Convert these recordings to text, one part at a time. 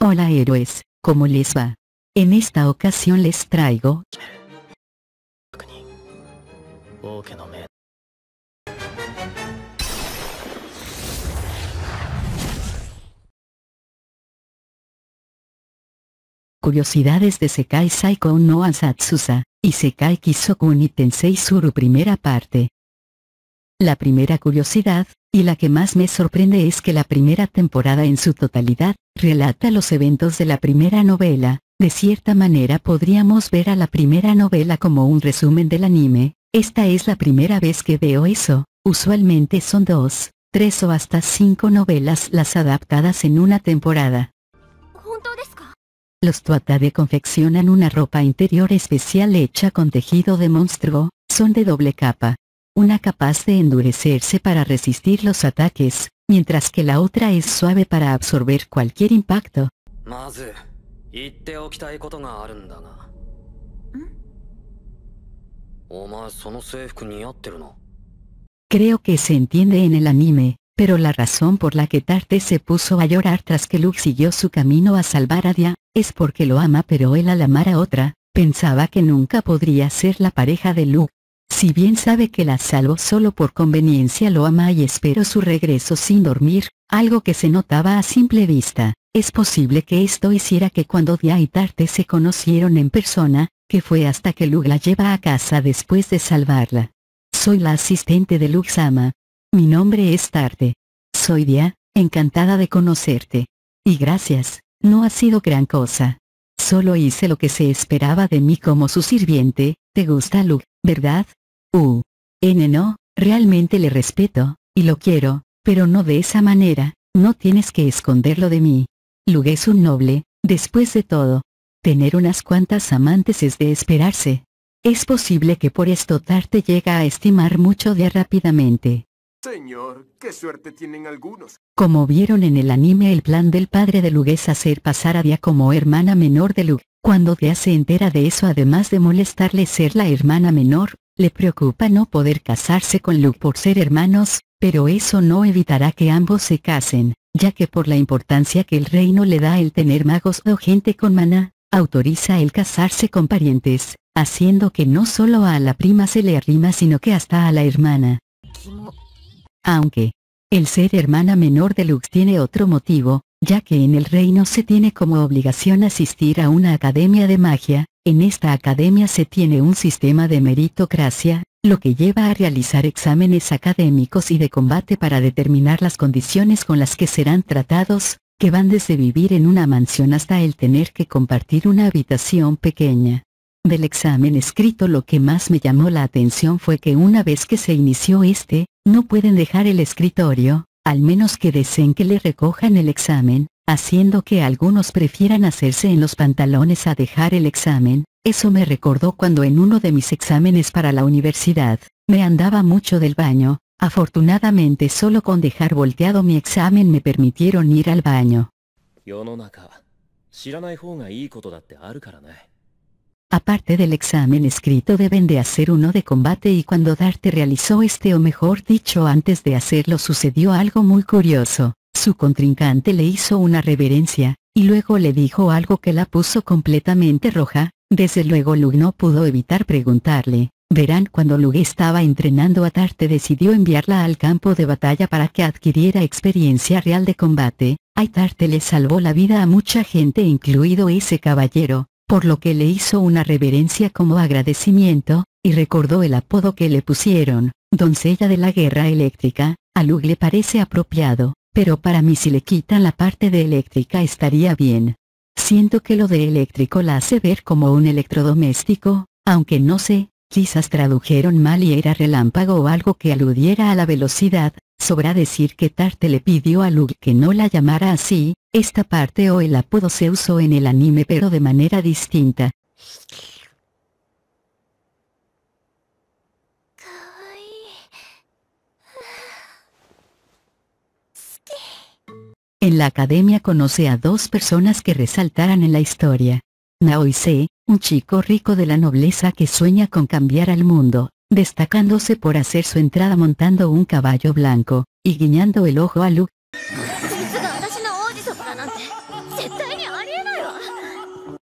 Hola héroes, ¿cómo les va? En esta ocasión les traigo... Curiosidades de Sekai Saiko no Asatsusa, y Sekai Kisokuni Tensei Suru Primera Parte la primera curiosidad, y la que más me sorprende es que la primera temporada en su totalidad, relata los eventos de la primera novela, de cierta manera podríamos ver a la primera novela como un resumen del anime, esta es la primera vez que veo eso, usualmente son dos, tres o hasta cinco novelas las adaptadas en una temporada. Los Tuatade confeccionan una ropa interior especial hecha con tejido de monstruo, son de doble capa, una capaz de endurecerse para resistir los ataques, mientras que la otra es suave para absorber cualquier impacto. Hmm? Creo que se entiende en el anime, pero la razón por la que Tarte se puso a llorar tras que Luke siguió su camino a salvar a Dia, es porque lo ama pero él al amar a otra, pensaba que nunca podría ser la pareja de Luke. Si bien sabe que la salvo solo por conveniencia lo ama y espero su regreso sin dormir, algo que se notaba a simple vista, es posible que esto hiciera que cuando Dia y Tarte se conocieron en persona, que fue hasta que Luke la lleva a casa después de salvarla. Soy la asistente de Sama. Mi nombre es Tarte. Soy Dia, encantada de conocerte. Y gracias, no ha sido gran cosa. Solo hice lo que se esperaba de mí como su sirviente, ¿te gusta Luke? ¿verdad? U. Uh. N no, realmente le respeto, y lo quiero, pero no de esa manera, no tienes que esconderlo de mí. Lugue es un noble, después de todo. Tener unas cuantas amantes es de esperarse. Es posible que por esto tarde llega a estimar mucho de rápidamente. Señor, qué suerte tienen algunos. Como vieron en el anime el plan del padre de Lugue es hacer pasar a Dia como hermana menor de Lug. Cuando dea se entera de eso además de molestarle ser la hermana menor, le preocupa no poder casarse con Luke por ser hermanos, pero eso no evitará que ambos se casen, ya que por la importancia que el reino le da el tener magos o gente con mana, autoriza el casarse con parientes, haciendo que no solo a la prima se le arrima sino que hasta a la hermana. Aunque, el ser hermana menor de Lux tiene otro motivo, ya que en el reino se tiene como obligación asistir a una academia de magia, en esta academia se tiene un sistema de meritocracia, lo que lleva a realizar exámenes académicos y de combate para determinar las condiciones con las que serán tratados, que van desde vivir en una mansión hasta el tener que compartir una habitación pequeña. Del examen escrito lo que más me llamó la atención fue que una vez que se inició este, no pueden dejar el escritorio, al menos que deseen que le recojan el examen, haciendo que algunos prefieran hacerse en los pantalones a dejar el examen, eso me recordó cuando en uno de mis exámenes para la universidad, me andaba mucho del baño, afortunadamente solo con dejar volteado mi examen me permitieron ir al baño. Aparte del examen escrito deben de hacer uno de combate y cuando Darte realizó este o mejor dicho antes de hacerlo sucedió algo muy curioso, su contrincante le hizo una reverencia, y luego le dijo algo que la puso completamente roja, desde luego Lug no pudo evitar preguntarle, verán cuando Lug estaba entrenando a Darte decidió enviarla al campo de batalla para que adquiriera experiencia real de combate, aitarte Darte le salvó la vida a mucha gente incluido ese caballero, por lo que le hizo una reverencia como agradecimiento, y recordó el apodo que le pusieron, doncella de la guerra eléctrica, a Luke le parece apropiado, pero para mí si le quitan la parte de eléctrica estaría bien. Siento que lo de eléctrico la hace ver como un electrodoméstico, aunque no sé, quizás tradujeron mal y era relámpago o algo que aludiera a la velocidad, Sobra decir que Tarte le pidió a Lug que no la llamara así, esta parte o el apodo se usó en el anime pero de manera distinta. En la academia conoce a dos personas que resaltaran en la historia. Naoise, un chico rico de la nobleza que sueña con cambiar al mundo, destacándose por hacer su entrada montando un caballo blanco, y guiñando el ojo a Luke.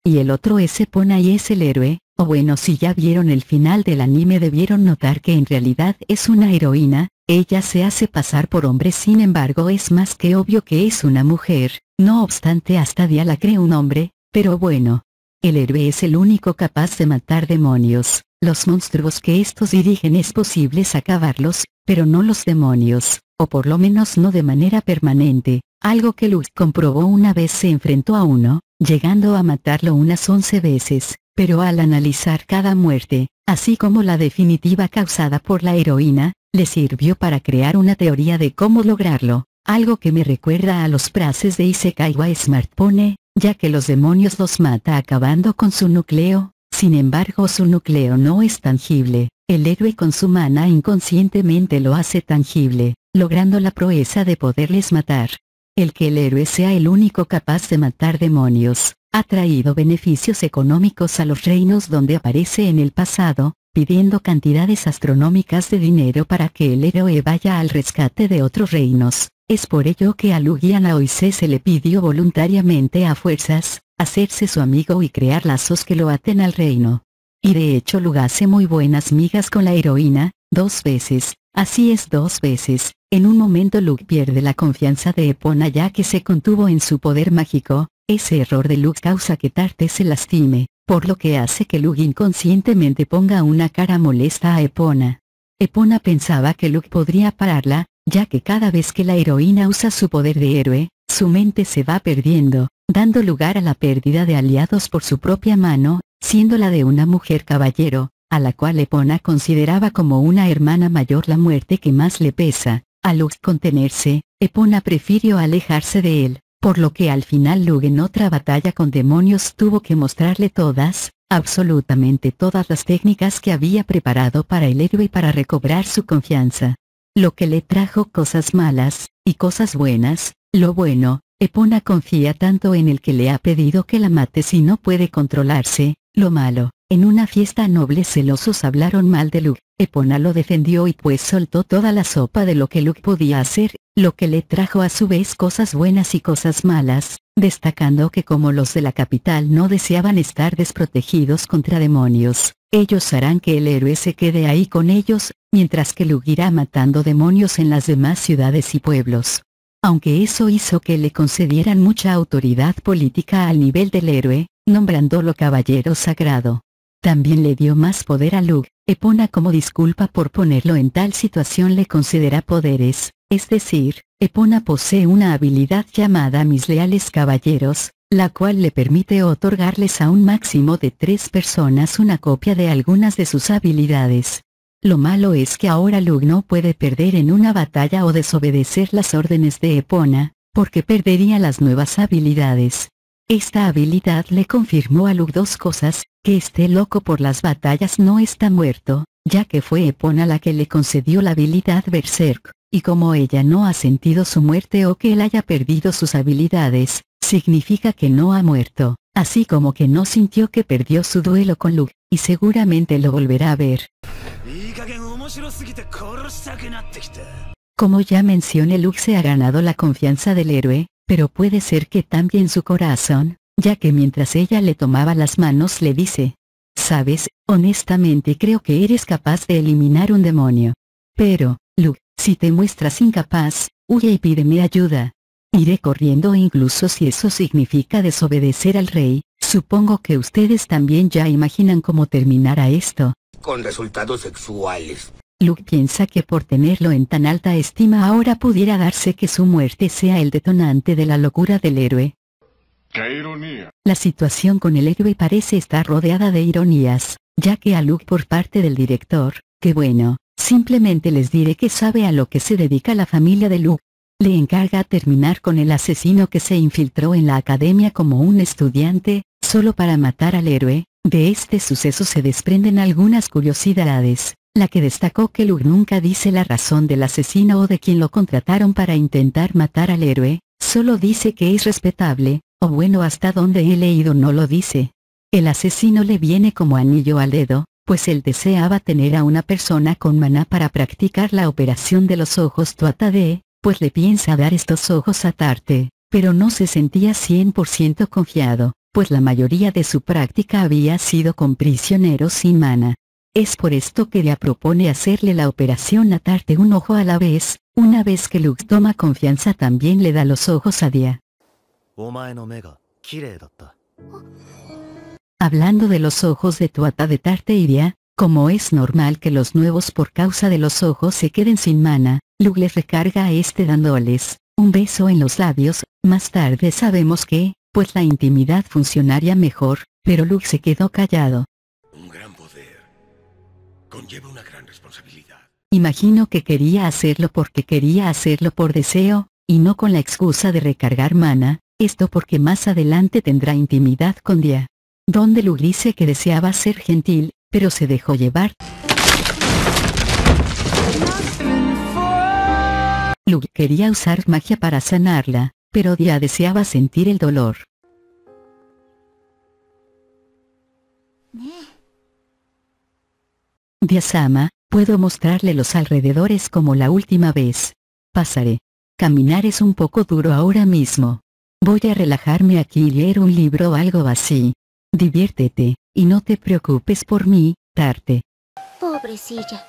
Y el otro es pone y es el héroe, o bueno si ya vieron el final del anime debieron notar que en realidad es una heroína, ella se hace pasar por hombre sin embargo es más que obvio que es una mujer, no obstante hasta día la cree un hombre, pero bueno. El héroe es el único capaz de matar demonios, los monstruos que estos dirigen es posible acabarlos, pero no los demonios, o por lo menos no de manera permanente, algo que Luz comprobó una vez se enfrentó a uno, llegando a matarlo unas 11 veces, pero al analizar cada muerte, así como la definitiva causada por la heroína, le sirvió para crear una teoría de cómo lograrlo, algo que me recuerda a los frases de Isekaiwa Smartphone, ya que los demonios los mata acabando con su núcleo, sin embargo su núcleo no es tangible, el héroe con su mana inconscientemente lo hace tangible, logrando la proeza de poderles matar. El que el héroe sea el único capaz de matar demonios, ha traído beneficios económicos a los reinos donde aparece en el pasado, pidiendo cantidades astronómicas de dinero para que el héroe vaya al rescate de otros reinos. Es por ello que a Lugian a se le pidió voluntariamente a fuerzas, hacerse su amigo y crear lazos que lo aten al reino. Y de hecho Luke hace muy buenas migas con la heroína, dos veces, así es dos veces, en un momento Luke pierde la confianza de Epona ya que se contuvo en su poder mágico, ese error de Luke causa que Tarte se lastime, por lo que hace que Luke inconscientemente ponga una cara molesta a Epona. Epona pensaba que Luke podría pararla, ya que cada vez que la heroína usa su poder de héroe, su mente se va perdiendo, dando lugar a la pérdida de aliados por su propia mano, siendo la de una mujer caballero, a la cual Epona consideraba como una hermana mayor la muerte que más le pesa, a luz contenerse, Epona prefirió alejarse de él, por lo que al final Lug en otra batalla con demonios tuvo que mostrarle todas, absolutamente todas las técnicas que había preparado para el héroe para recobrar su confianza. Lo que le trajo cosas malas, y cosas buenas, lo bueno, Epona confía tanto en el que le ha pedido que la mate si no puede controlarse, lo malo, en una fiesta noble celosos hablaron mal de Luke, Epona lo defendió y pues soltó toda la sopa de lo que Luke podía hacer, lo que le trajo a su vez cosas buenas y cosas malas, destacando que como los de la capital no deseaban estar desprotegidos contra demonios, ellos harán que el héroe se quede ahí con ellos, mientras que Luke irá matando demonios en las demás ciudades y pueblos aunque eso hizo que le concedieran mucha autoridad política al nivel del héroe, nombrándolo caballero sagrado. También le dio más poder a Luke, Epona como disculpa por ponerlo en tal situación le considera poderes, es decir, Epona posee una habilidad llamada Mis Leales Caballeros, la cual le permite otorgarles a un máximo de tres personas una copia de algunas de sus habilidades, lo malo es que ahora Luke no puede perder en una batalla o desobedecer las órdenes de Epona, porque perdería las nuevas habilidades. Esta habilidad le confirmó a Luke dos cosas, que este loco por las batallas no está muerto, ya que fue Epona la que le concedió la habilidad Berserk, y como ella no ha sentido su muerte o que él haya perdido sus habilidades, significa que no ha muerto, así como que no sintió que perdió su duelo con Luke, y seguramente lo volverá a ver. Como ya mencioné Luke se ha ganado la confianza del héroe, pero puede ser que también su corazón, ya que mientras ella le tomaba las manos le dice, Sabes, honestamente creo que eres capaz de eliminar un demonio. Pero, Luke, si te muestras incapaz, huye y pídeme ayuda. Iré corriendo incluso si eso significa desobedecer al rey, supongo que ustedes también ya imaginan cómo terminará esto con resultados sexuales. Luke piensa que por tenerlo en tan alta estima ahora pudiera darse que su muerte sea el detonante de la locura del héroe. ¡Qué ironía! La situación con el héroe parece estar rodeada de ironías, ya que a Luke por parte del director, que bueno, simplemente les diré que sabe a lo que se dedica la familia de Luke. Le encarga terminar con el asesino que se infiltró en la academia como un estudiante, solo para matar al héroe, de este suceso se desprenden algunas curiosidades, la que destacó que Luke nunca dice la razón del asesino o de quien lo contrataron para intentar matar al héroe, solo dice que es respetable, o bueno hasta donde he leído no lo dice. El asesino le viene como anillo al dedo, pues él deseaba tener a una persona con maná para practicar la operación de los ojos tuatade, pues le piensa dar estos ojos a Tarte, pero no se sentía 100% confiado, pues la mayoría de su práctica había sido con prisioneros sin mana. Es por esto que Dia propone hacerle la operación atarte un ojo a la vez, una vez que Lux toma confianza también le da los ojos a Dia. Hablando de los ojos de Tuata de Tarte y Dia, como es normal que los nuevos por causa de los ojos se queden sin mana, Lux les recarga a este dándoles un beso en los labios, más tarde sabemos que, pues la intimidad funcionaría mejor, pero Luke se quedó callado. Un gran poder conlleva una gran responsabilidad. Imagino que quería hacerlo porque quería hacerlo por deseo, y no con la excusa de recargar mana, esto porque más adelante tendrá intimidad con Dia. Donde Luke dice que deseaba ser gentil, pero se dejó llevar. Luke quería usar magia para sanarla, pero ya deseaba sentir el dolor. Diasama, puedo mostrarle los alrededores como la última vez. Pasaré. Caminar es un poco duro ahora mismo. Voy a relajarme aquí y leer un libro o algo así. Diviértete, y no te preocupes por mí, Tarte. Pobrecilla.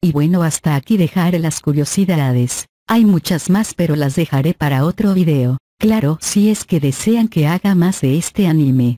Y bueno hasta aquí dejaré las curiosidades. Hay muchas más pero las dejaré para otro video, claro si es que desean que haga más de este anime.